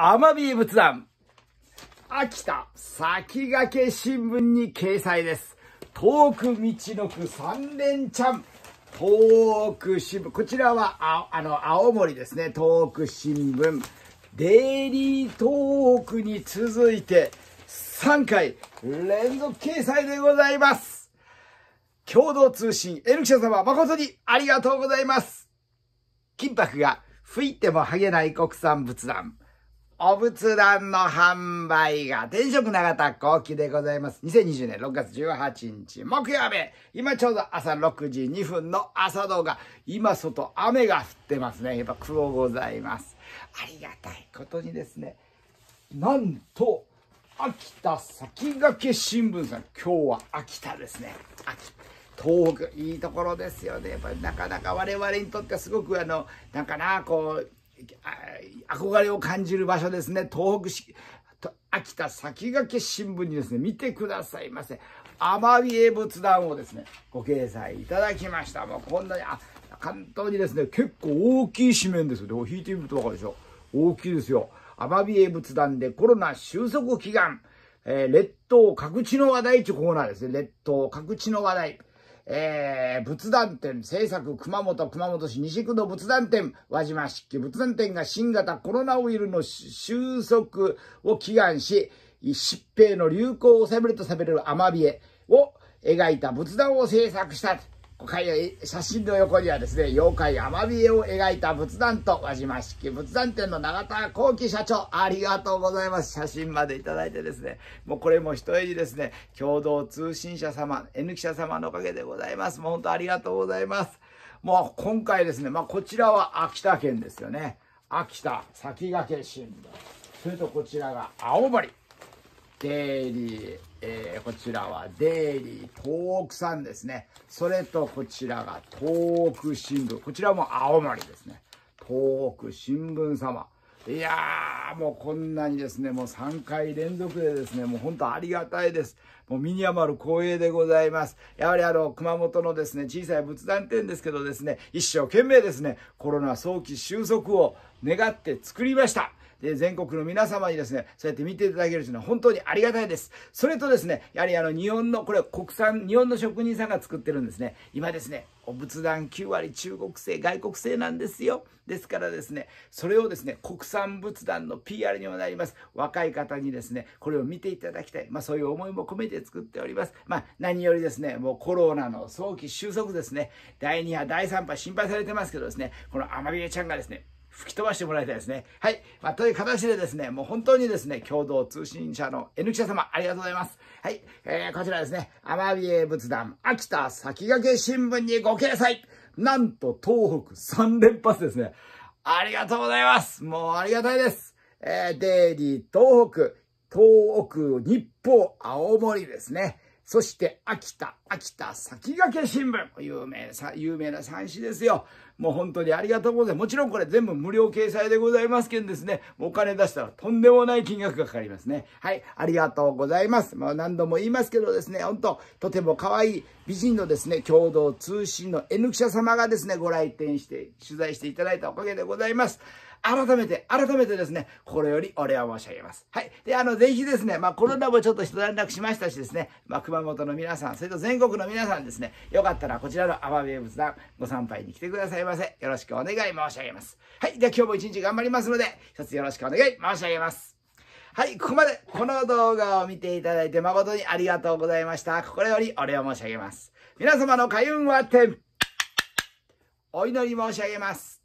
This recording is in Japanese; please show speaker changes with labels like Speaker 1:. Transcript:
Speaker 1: アマビー仏壇。秋田、先駆け新聞に掲載です。遠く道のく三連チャン。遠く新聞。こちらは、ああの、青森ですね。遠く新聞。デイリートークに続いて、3回連続掲載でございます。共同通信、N 記者様、誠にありがとうございます。金箔が吹いても剥げない国産仏壇。お仏壇の販売が天職長田後期でございます。2020年6月18日木曜日。今ちょうど朝6時2分の朝動画。今外雨が降ってますね。やっぱ黒ございます。ありがたいことにですね。なんと、秋田先駆け新聞さん。今日は秋田ですね。秋東北いいところですよねやっぱりなかなか我々にとってはすごくあのなんかなこう憧れを感じる場所ですね。東北市、秋田先駆け新聞にですね、見てくださいませ。奄美エ仏壇をですね、ご掲載いただきました。もうこんなに、あ、簡単にですね、結構大きい紙面ですよ。引いてみるとわかるでしょ。大きいですよ。奄美エ仏壇でコロナ収束祈願。えー、列島各地の話題というコーナーですね。列島各地の話題。えー、仏壇店、制作熊本、熊本市西区の仏壇店、輪島漆器仏壇店が新型コロナウイルスの収束を祈願し、疾病の流行を収めるとされるアマビエを描いた仏壇を制作した。写真の横にはですね妖怪アマビエを描いた仏壇と輪島式仏壇店の永田幸喜社長ありがとうございます写真までいただいてですねもうこれも一重にですね共同通信社様 N 記者様のおかげでございますもう本当ありがとうございますもう今回ですね、まあ、こちらは秋田県ですよね秋田先駆け新聞それとこちらが青森デイリーえー、こちらはデイリー東北さんですね。それとこちらが東北新聞。こちらも青森ですね。東北新聞様。いやー、もうこんなにですね、もう3回連続でですね、もう本当ありがたいです。もう身に余る光栄でございます。やはりあの、熊本のですね、小さい仏壇店ですけどですね、一生懸命ですね、コロナ早期収束を願って作りました。で、全国の皆様にですね、そうやって見ていただけるというのは本当にありがたいです。それとですね、やはりあの、日本の、これは国産、日本の職人さんが作ってるんですね。今ですね、お仏壇9割中国製、外国製なんですよ。ですからですね、それをですね、国産仏壇の PR にもなります。若い方にですね、これを見ていただきたい。まあそういう思いも込めて作っております。まあ何よりですね、もうコロナの早期収束ですね、第2波、第3波心配されてますけどですね、このアマビエちゃんがですね、吹き飛ばしてもらいたいですね。はい。まあ、という形でですね、もう本当にですね、共同通信社の N 記者様、ありがとうございます。はい。えー、こちらですね、アマビエ仏壇、秋田先駆け新聞にご掲載。なんと、東北3連発ですね。ありがとうございます。もうありがたいです。えー、デイリー東北、東北、日報、青森ですね。そして秋田、秋田先駆け新聞。有名さ、有名な三紙ですよ。もう本当にありがとうございます。もちろんこれ全部無料掲載でございますけんですね。お金出したらとんでもない金額がかかりますね。はい、ありがとうございます。もう何度も言いますけどですね、本当とても可愛い美人のですね、共同通信の N 記者様がですね、ご来店して、取材していただいたおかげでございます。改めて、改めてですね、心よりお礼を申し上げます。はい。で、あの、ぜひですね、まあ、コロナもちょっと一段落しましたしですね、まあ、熊本の皆さん、それと全国の皆さんですね、よかったらこちらの阿波名物団、ご参拝に来てくださいませ。よろしくお願い申し上げます。はい。では、今日も一日頑張りますので、一つよろしくお願い申し上げます。はい、ここまで、この動画を見ていただいて誠にありがとうございました。心よりお礼を申し上げます。皆様の開運は天、お祈り申し上げます。